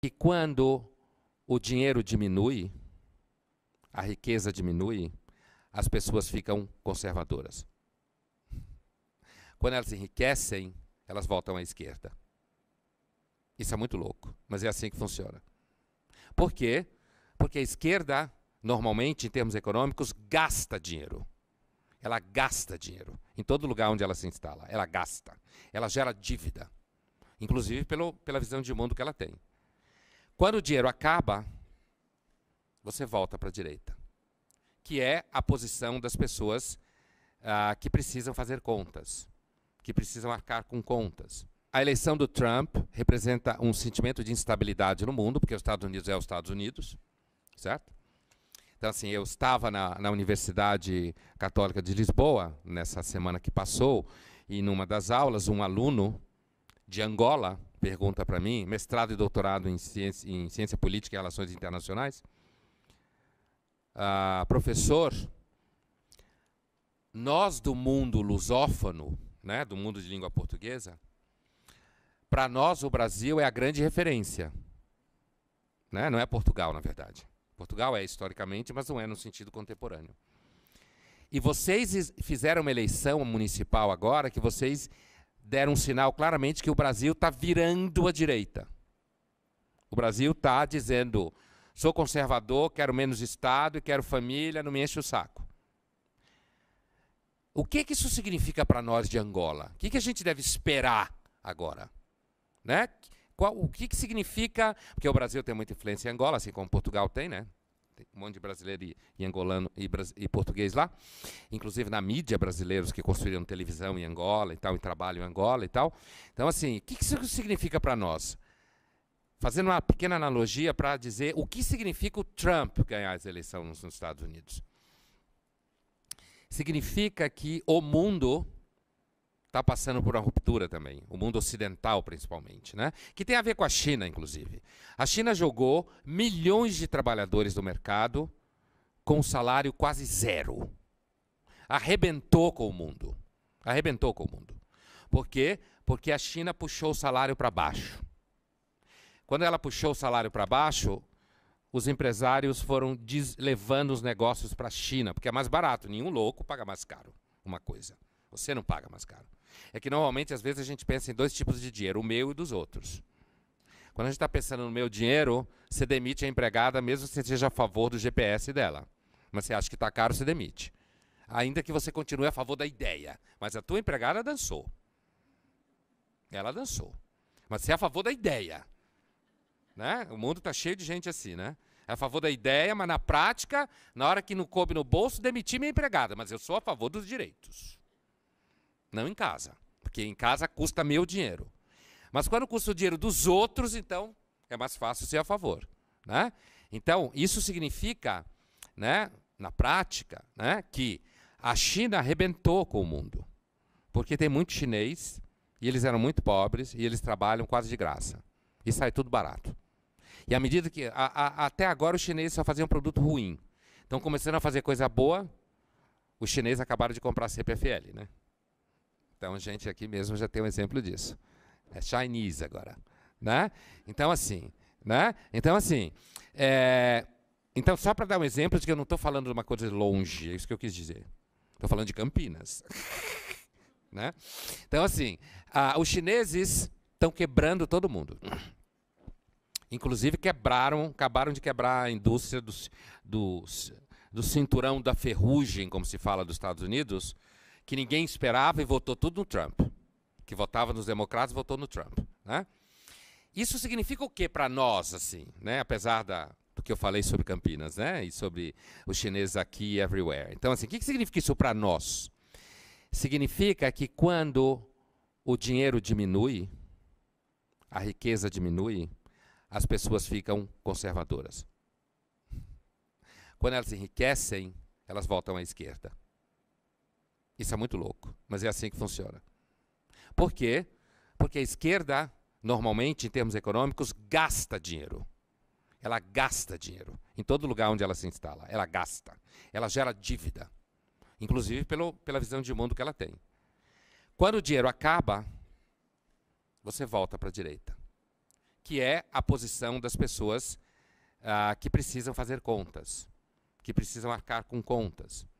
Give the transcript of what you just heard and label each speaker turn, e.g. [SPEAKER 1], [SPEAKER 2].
[SPEAKER 1] que quando o dinheiro diminui, a riqueza diminui, as pessoas ficam conservadoras. Quando elas enriquecem, elas voltam à esquerda. Isso é muito louco, mas é assim que funciona. Por quê? Porque a esquerda, normalmente, em termos econômicos, gasta dinheiro. Ela gasta dinheiro. Em todo lugar onde ela se instala, ela gasta. Ela gera dívida. Inclusive pelo, pela visão de mundo que ela tem. Quando o dinheiro acaba, você volta para a direita, que é a posição das pessoas ah, que precisam fazer contas, que precisam arcar com contas. A eleição do Trump representa um sentimento de instabilidade no mundo, porque os Estados Unidos é os Estados Unidos, certo? Então, assim, eu estava na, na Universidade Católica de Lisboa, nessa semana que passou, e numa das aulas, um aluno de Angola pergunta para mim, mestrado e doutorado em ciência, em ciência política e relações internacionais. Ah, professor, nós do mundo lusófono, né, do mundo de língua portuguesa, para nós o Brasil é a grande referência. Né? Não é Portugal, na verdade. Portugal é historicamente, mas não é no sentido contemporâneo. E vocês fizeram uma eleição municipal agora que vocês deram um sinal claramente que o Brasil está virando a direita. O Brasil está dizendo: sou conservador, quero menos Estado e quero família, não me enche o saco. O que, que isso significa para nós de Angola? O que, que a gente deve esperar agora? Né? Qual, o que, que significa. Porque o Brasil tem muita influência em Angola, assim como Portugal tem, né? tem um monte de brasileiro e, e angolano e, e, português lá, inclusive na mídia brasileiros que construíram televisão em Angola e tal, e trabalham em Angola e tal. Então, assim, o que, que isso significa para nós? Fazendo uma pequena analogia para dizer o que significa o Trump ganhar as eleições nos Estados Unidos. Significa que o mundo está passando por uma ruptura também, o mundo ocidental principalmente, né? que tem a ver com a China, inclusive. A China jogou milhões de trabalhadores do mercado com salário quase zero. Arrebentou com o mundo. Arrebentou com o mundo. Por quê? Porque a China puxou o salário para baixo. Quando ela puxou o salário para baixo, os empresários foram levando os negócios para a China, porque é mais barato, nenhum louco paga mais caro uma coisa. Você não paga mais caro. É que normalmente, às vezes, a gente pensa em dois tipos de dinheiro, o meu e dos outros. Quando a gente está pensando no meu dinheiro, você demite a empregada, mesmo que você seja a favor do GPS dela. Mas você acha que está caro, você demite. Ainda que você continue a favor da ideia. Mas a tua empregada dançou. Ela dançou. Mas você é a favor da ideia. Né? O mundo está cheio de gente assim, né? É a favor da ideia, mas na prática, na hora que não coube no bolso, demiti minha empregada. Mas eu sou a favor dos direitos. Não em casa, porque em casa custa meu dinheiro. Mas quando custa o dinheiro dos outros, então é mais fácil ser a favor. Né? Então, isso significa, né, na prática, né, que a China arrebentou com o mundo. Porque tem muito chinês, e eles eram muito pobres, e eles trabalham quase de graça. E sai tudo barato. E à medida que. A, a, até agora os chineses só faziam produto ruim. Então, começando a fazer coisa boa, os chineses acabaram de comprar a CPFL, né? Então, gente, aqui mesmo já tem um exemplo disso. É Chinese agora, né? Então, assim, né? Então, assim, é... então só para dar um exemplo de que eu não estou falando de uma coisa longe, é isso que eu quis dizer. Estou falando de Campinas, né? Então, assim, os chineses estão quebrando todo mundo. Inclusive quebraram, acabaram de quebrar a indústria dos, dos, do cinturão da ferrugem, como se fala dos Estados Unidos, que ninguém esperava e votou tudo no Trump. Que votava nos democratas, votou no Trump. Né? Isso significa o que para nós, assim, né? apesar da, do que eu falei sobre Campinas né? e sobre os chineses aqui e everywhere. Então, assim, o que, que significa isso para nós? Significa que quando o dinheiro diminui, a riqueza diminui, as pessoas ficam conservadoras. Quando elas enriquecem, elas voltam à esquerda. Isso é muito louco, mas é assim que funciona. Por quê? Porque a esquerda, normalmente, em termos econômicos, gasta dinheiro. Ela gasta dinheiro. Em todo lugar onde ela se instala, ela gasta. Ela gera dívida. Inclusive pelo, pela visão de mundo que ela tem. Quando o dinheiro acaba, você volta para a direita, que é a posição das pessoas ah, que precisam fazer contas, que precisam arcar com contas.